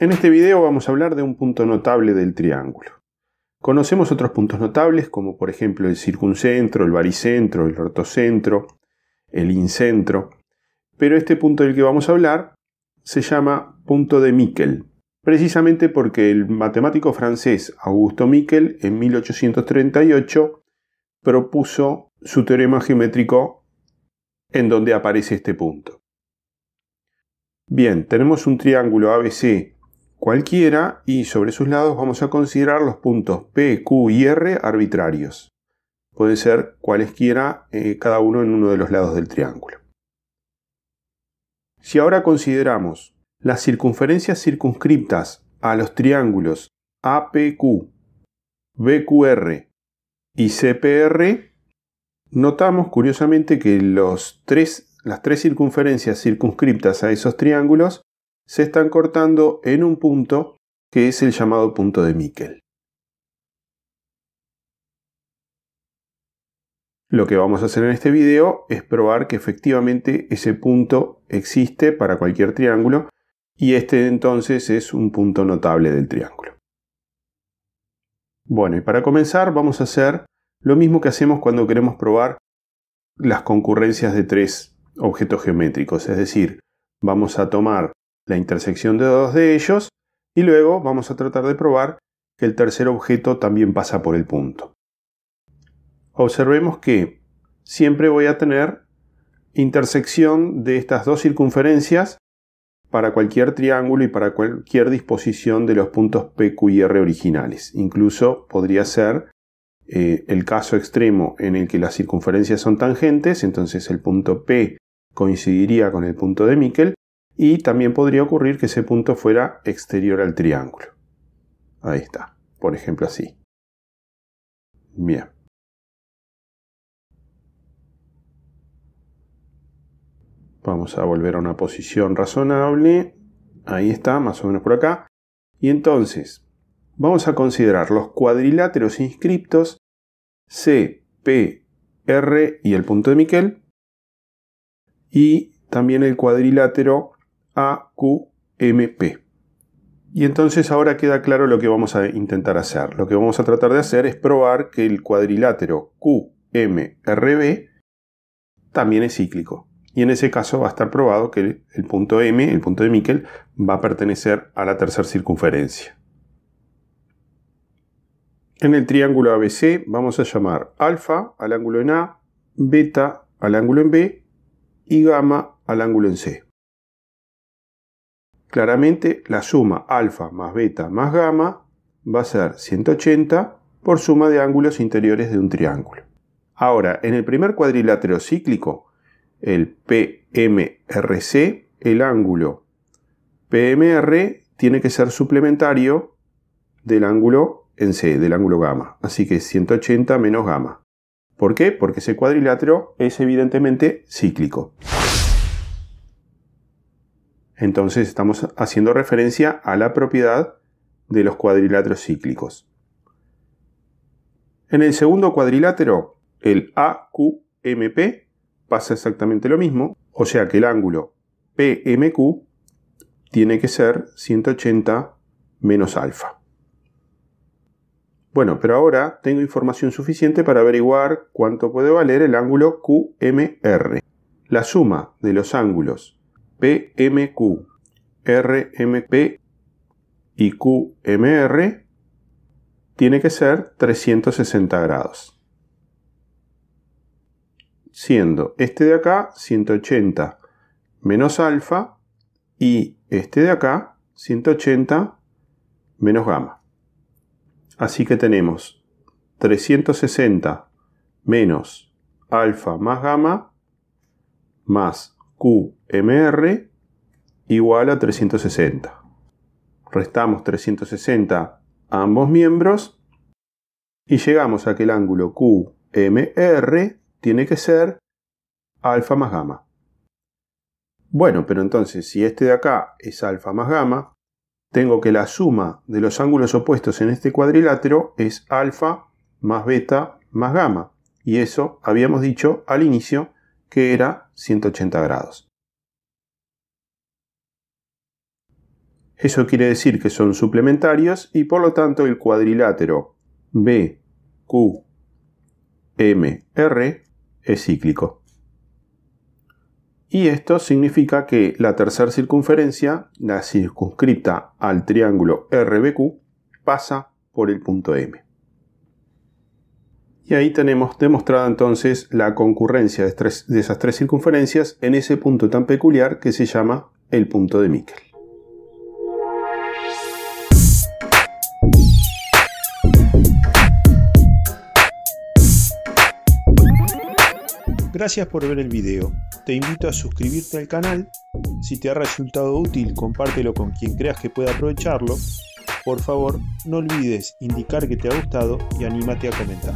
En este video vamos a hablar de un punto notable del triángulo. Conocemos otros puntos notables como por ejemplo el circuncentro, el baricentro, el ortocentro, el incentro, pero este punto del que vamos a hablar se llama punto de Miquel, precisamente porque el matemático francés Augusto Miquel en 1838 propuso su teorema geométrico en donde aparece este punto. Bien, tenemos un triángulo ABC cualquiera y sobre sus lados vamos a considerar los puntos P, Q y R arbitrarios. Pueden ser cualesquiera eh, cada uno en uno de los lados del triángulo. Si ahora consideramos las circunferencias circunscriptas a los triángulos APQ, BQR y CPR, notamos curiosamente que las tres circunferencias circunscriptas a esos triángulos se están cortando en un punto que es el llamado punto de Miquel. Lo que vamos a hacer en este video es probar que efectivamente ese punto existe para cualquier triángulo y este entonces es un punto notable del triángulo. Bueno, y para comenzar vamos a hacer lo mismo que hacemos cuando queremos probar las concurrencias de tres objetos geométricos, es decir, vamos a tomar la intersección de dos de ellos y luego vamos a tratar de probar que el tercer objeto también pasa por el punto. Observemos que siempre voy a tener intersección de estas dos circunferencias para cualquier triángulo y para cualquier disposición de los puntos P, Q y R originales. Incluso podría ser eh, el caso extremo en el que las circunferencias son tangentes, entonces el punto P coincidiría con el punto de Miquel y también podría ocurrir que ese punto fuera exterior al triángulo. Ahí está, por ejemplo así. Bien. Vamos a volver a una posición razonable. Ahí está, más o menos por acá. Y entonces, vamos a considerar los cuadriláteros inscriptos C, P, R y el punto de Miquel. Y también el cuadrilátero QMP Y entonces ahora queda claro lo que vamos a intentar hacer. Lo que vamos a tratar de hacer es probar que el cuadrilátero QMRB también es cíclico. Y en ese caso va a estar probado que el, punto M, el punto de Miquel, va a pertenecer a la tercera circunferencia. En el triángulo ABC vamos a llamar alfa al ángulo en A, beta al ángulo en B y gamma al ángulo en C. Claramente la suma alfa más beta más gamma va a ser 180 por suma de ángulos interiores de un triángulo. Ahora, en el primer cuadrilátero cíclico, el PMRC, el ángulo PMR tiene que ser suplementario del ángulo en C, del ángulo gamma. Así que 180 menos gamma. ¿Por qué? Porque ese cuadrilátero es evidentemente cíclico. Entonces estamos haciendo referencia a la propiedad de los cuadriláteros cíclicos. En el segundo cuadrilátero, el AQMP, pasa exactamente lo mismo, o sea que el ángulo PMQ tiene que ser 180 menos alfa. Bueno, pero ahora tengo información suficiente para averiguar cuánto puede valer el ángulo QMR. La suma de los ángulos PMQ, RMP y QMR tiene que ser 360 grados. Siendo este de acá 180 menos alfa y este de acá 180 menos gamma. Así que tenemos 360 menos alfa más gamma más QMR igual a 360. Restamos 360 a ambos miembros y llegamos a que el ángulo QMR tiene que ser alfa más gamma. Bueno, pero entonces si este de acá es alfa más gamma, tengo que la suma de los ángulos opuestos en este cuadrilátero es alfa más beta más gamma. Y eso habíamos dicho al inicio que era 180 grados. Eso quiere decir que son suplementarios y por lo tanto el cuadrilátero BQMR es cíclico. Y esto significa que la tercera circunferencia, la circunscripta al triángulo RBQ, pasa por el punto M. Y ahí tenemos demostrada entonces la concurrencia de, esas tres circunferencias en ese punto tan peculiar que se llama el punto de Miquel. Gracias por ver el video. Te invito a suscribirte al canal. Si te ha resultado útil, compártelo con quien creas que pueda aprovecharlo por favor, no olvides indicar que te ha gustado y anímate a comentar.